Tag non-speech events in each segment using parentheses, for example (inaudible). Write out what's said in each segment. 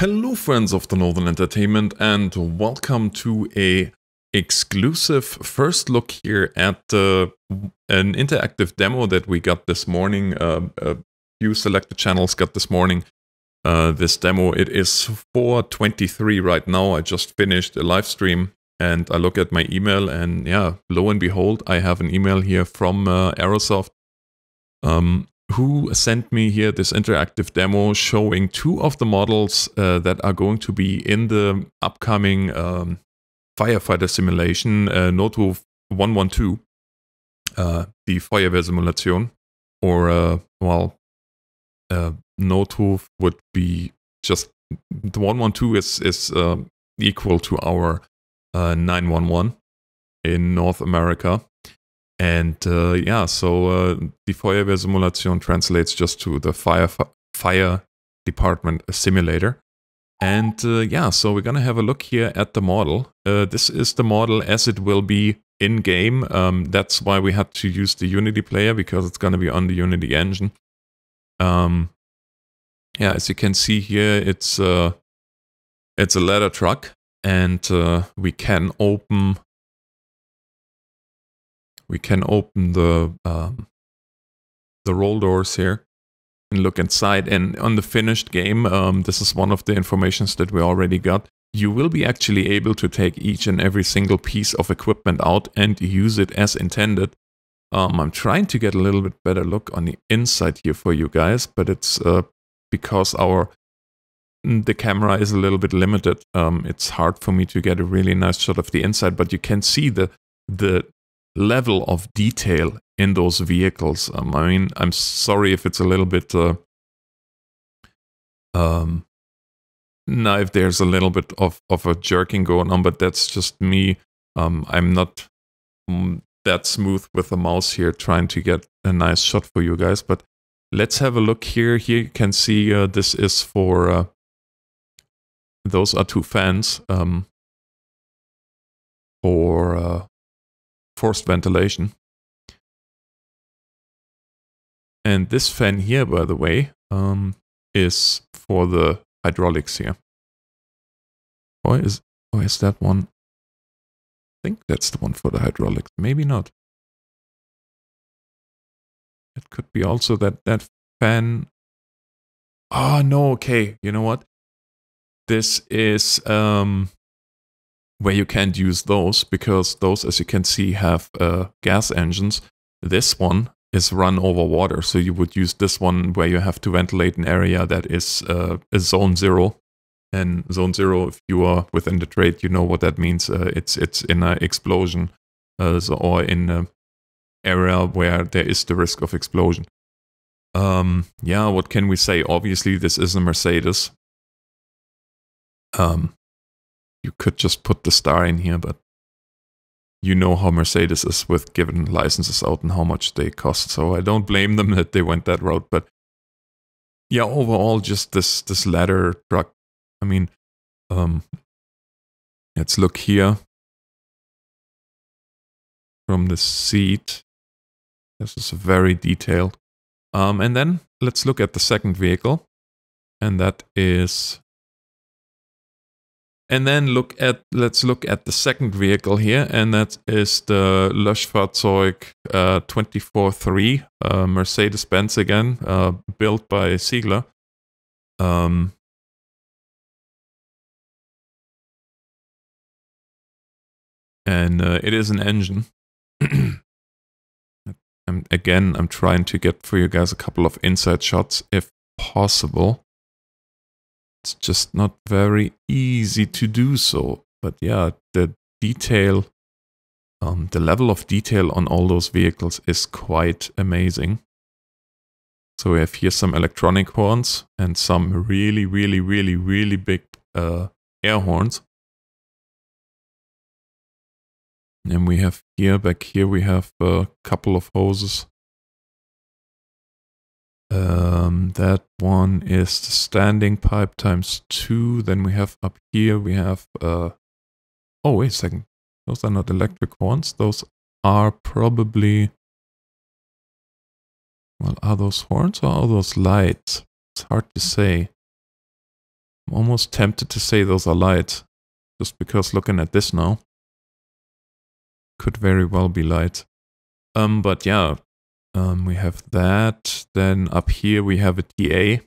Hello friends of the Northern Entertainment and welcome to a exclusive first look here at uh, an interactive demo that we got this morning. Uh, a uh, few selected channels got this morning uh, this demo. It is 4.23 right now. I just finished a live stream and I look at my email and yeah, lo and behold, I have an email here from uh, Aerosoft um, who sent me here this interactive demo showing two of the models uh, that are going to be in the upcoming um, firefighter simulation, uh, Notwolf 112, uh, the simulation, or, uh, well, uh, Notwolf would be just, the 112 is, is uh, equal to our uh, 911 in North America. And uh, yeah, so uh, the Feuerwehr Simulation translates just to the fire fire department simulator. And uh, yeah, so we're gonna have a look here at the model. Uh, this is the model as it will be in game. Um, that's why we had to use the Unity player because it's gonna be on the Unity engine. Um, yeah, as you can see here, it's uh, it's a ladder truck, and uh, we can open we can open the um, the roll doors here and look inside. And on the finished game, um, this is one of the informations that we already got. You will be actually able to take each and every single piece of equipment out and use it as intended. Um, I'm trying to get a little bit better look on the inside here for you guys, but it's uh, because our mm, the camera is a little bit limited. Um, it's hard for me to get a really nice shot of the inside, but you can see the the level of detail in those vehicles. Um, I mean, I'm sorry if it's a little bit. Uh, um, now, if there's a little bit of, of a jerking going on, but that's just me. Um, I'm not mm, that smooth with the mouse here trying to get a nice shot for you guys. But let's have a look here. Here you can see uh, this is for... Uh, those are two fans um, for uh, forced ventilation. And this fan here, by the way, um, is for the hydraulics here. Why is, why is that one? I think that's the one for the hydraulics. Maybe not. It could be also that that fan. Oh, no, okay. You know what? This is um, where you can't use those because those, as you can see, have uh, gas engines. This one is run over water, so you would use this one where you have to ventilate an area that is uh, a zone zero. And zone zero, if you are within the trade, you know what that means. Uh, it's it's in an explosion, uh, so, or in an area where there is the risk of explosion. Um, yeah, what can we say? Obviously, this is a Mercedes. Um, you could just put the star in here, but you know how Mercedes is with given licenses out and how much they cost. So I don't blame them (laughs) that they went that route. But yeah, overall, just this this ladder truck. I mean, um, let's look here from the seat. This is very detailed. Um, and then let's look at the second vehicle, and that is and then look at let's look at the second vehicle here, and that is the Löschfahrzeug uh, 24-3 uh, Mercedes-Benz again, uh, built by Siegler. Um, and uh, it is an engine. (clears throat) I'm, again, I'm trying to get for you guys a couple of inside shots if possible it's just not very easy to do so. But yeah, the detail, um, the level of detail on all those vehicles is quite amazing. So we have here some electronic horns and some really, really, really, really big uh, air horns. And we have here, back here, we have a couple of hoses um, that one is the standing pipe times two. Then we have up here, we have, uh, oh, wait a second. Those are not electric horns. Those are probably, well, are those horns or are those lights? It's hard to say. I'm almost tempted to say those are lights, just because looking at this now, could very well be light. Um, but yeah, um, we have that. Then up here we have a TA.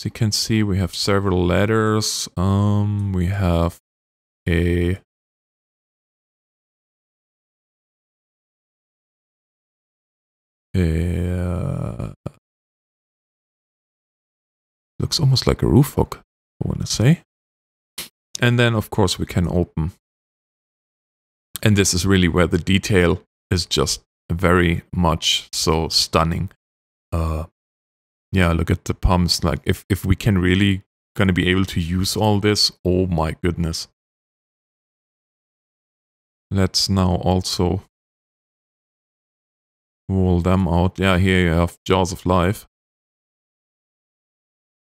As you can see, we have several letters. Um, we have a a uh, looks almost like a roof hook. I want to say. And then, of course, we can open. And this is really where the detail is just very much so stunning. Uh, yeah, look at the pumps. Like, if if we can really gonna be able to use all this, oh my goodness. Let's now also roll them out. Yeah, here you have Jars of Life.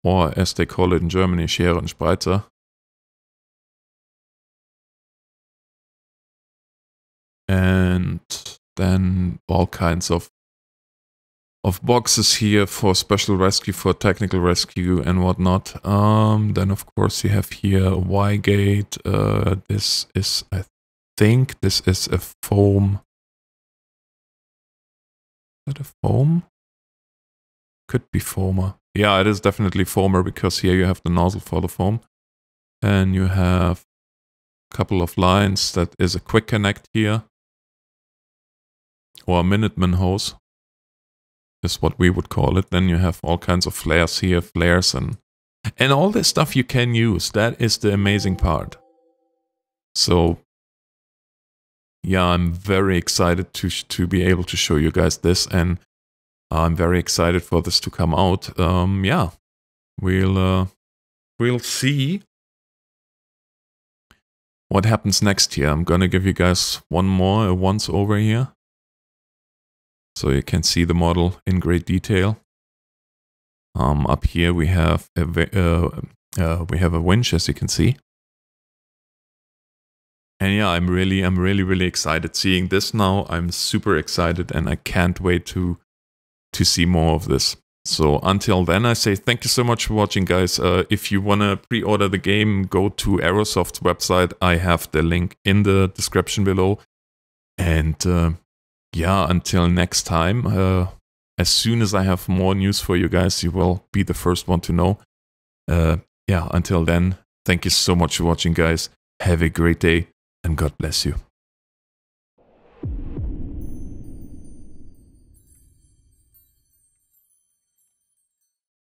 Or as they call it in Germany, Schere und Spreiter. And then all kinds of of boxes here for special rescue, for technical rescue and whatnot. Um, then of course you have here a Y gate. Uh, this is, I think this is a foam. Is that a foam? Could be foamer. Yeah, it is definitely foamer because here you have the nozzle for the foam. And you have a couple of lines that is a quick connect here or a Minuteman hose is what we would call it. Then you have all kinds of flares here, flares and and all this stuff you can use. That is the amazing part. So yeah, I'm very excited to to be able to show you guys this and I'm very excited for this to come out. Um yeah. We'll uh we'll see what happens next year. I'm gonna give you guys one more uh, once over here. So you can see the model in great detail. Um, up here we have a uh, uh, we have a winch, as you can see. And yeah, I'm really, I'm really, really excited seeing this now. I'm super excited, and I can't wait to to see more of this. So until then, I say thank you so much for watching, guys. Uh, if you wanna pre-order the game, go to Aerosoft's website. I have the link in the description below. And uh, yeah, until next time, uh, as soon as I have more news for you guys, you will be the first one to know. Uh, yeah, until then, thank you so much for watching, guys. Have a great day and God bless you.